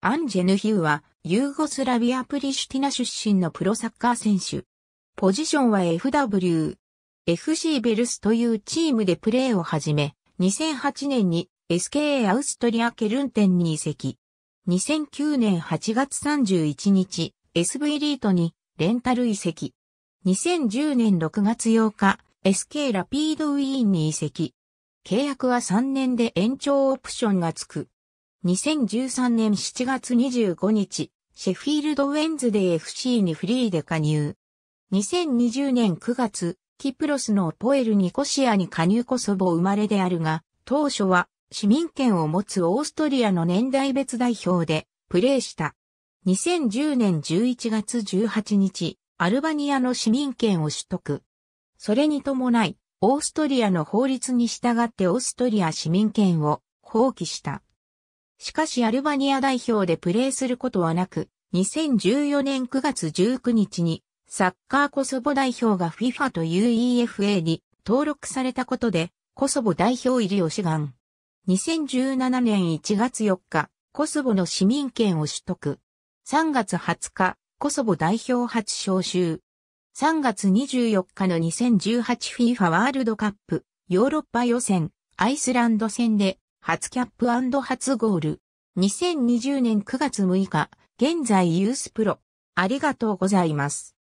アンジェヌ・ヒューは、ユーゴスラビア・プリシュティナ出身のプロサッカー選手。ポジションは FW。FC ベルスというチームでプレーを始め、2008年に SKA アウストリア・ケルンテンに移籍。2009年8月31日、SV リートにレンタル移籍。2010年6月8日、SK ラピードウィーンに移籍。契約は3年で延長オプションがつく。2013年7月25日、シェフィールドウェンズデー FC にフリーで加入。2020年9月、キプロスのポエル・ニコシアに加入こそボ生まれであるが、当初は市民権を持つオーストリアの年代別代表でプレーした。2010年11月18日、アルバニアの市民権を取得。それに伴い、オーストリアの法律に従ってオーストリア市民権を放棄した。しかしアルバニア代表でプレーすることはなく、2014年9月19日にサッカーコソボ代表が FIFA と UEFA に登録されたことで、コソボ代表入りを志願。2017年1月4日、コソボの市民権を取得。3月20日、コソボ代表初招集。3月24日の 2018FIFA ワールドカップ、ヨーロッパ予選、アイスランド戦で初キャップ初ゴール。2020年9月6日、現在ユースプロ。ありがとうございます。